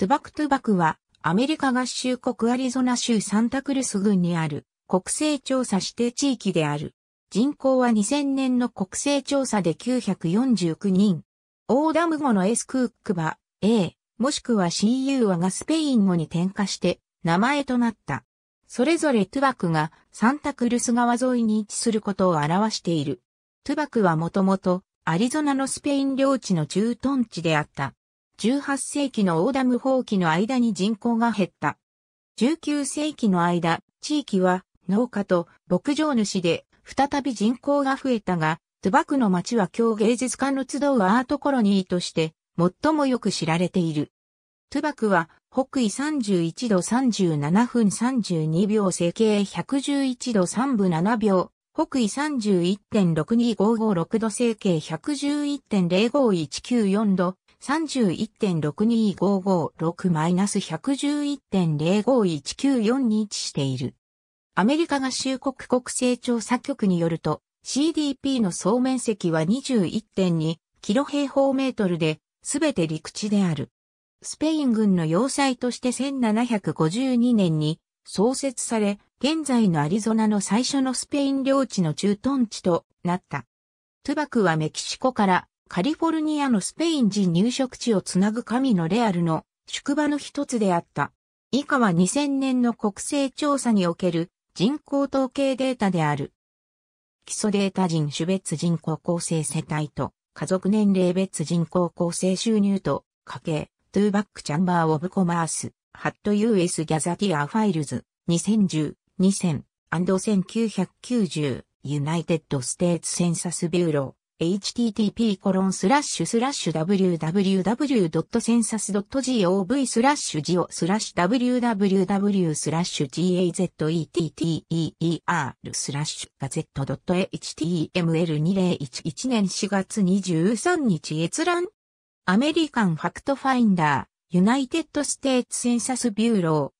トゥバクトゥバクは、アメリカ合衆国アリゾナ州サンタクルス郡にある国勢調査指定地域である。人口は2000年の国勢調査で949人。オーダム語のエスクークバ、A、もしくは CU はがスペイン語に転化して名前となった。それぞれトゥバクがサンタクルス川沿いに位置することを表している。トゥバクはもともとアリゾナのスペイン領地の駐屯地であった。18世紀のオーダム放棄の間に人口が減った。19世紀の間、地域は農家と牧場主で再び人口が増えたが、トゥバクの町は今日芸術家の集うアートコロニーとして最もよく知られている。トゥバクは北緯31度37分32秒整形111度3分7秒、北緯31.62556度整形111.05194度、3 1 6 2 5 5 6 1 1 1 0 5 1 9 4に位置している。アメリカ合衆国国勢調査局によると、CDP の総面積は21.2キロ平方メートルで、すべて陸地である。スペイン軍の要塞として1752年に創設され、現在のアリゾナの最初のスペイン領地の駐屯地となった。トゥバクはメキシコからカリフォルニアのスペイン人入植地をつなぐ神のレアルの宿場の一つであった。以下は2000年の国勢調査における人口統計データである。基礎データ人種別人口構成世帯と家族年齢別人口構成収入と家計、トゥーバックチャンバーオブコマース、ハット US ギャザティアファイルズ、2010、2000、1990、ユナイテッドステーツセンサスビューロー。http コロンスラッシュスラッシュ www.census.gov スラッシュジオスラッシュ www スラッシュ gazetteer スラッシュガゼ .html2011 年4月23日閲覧アメリカンファクトファインダーユナイテッドステーツセンサスビューロー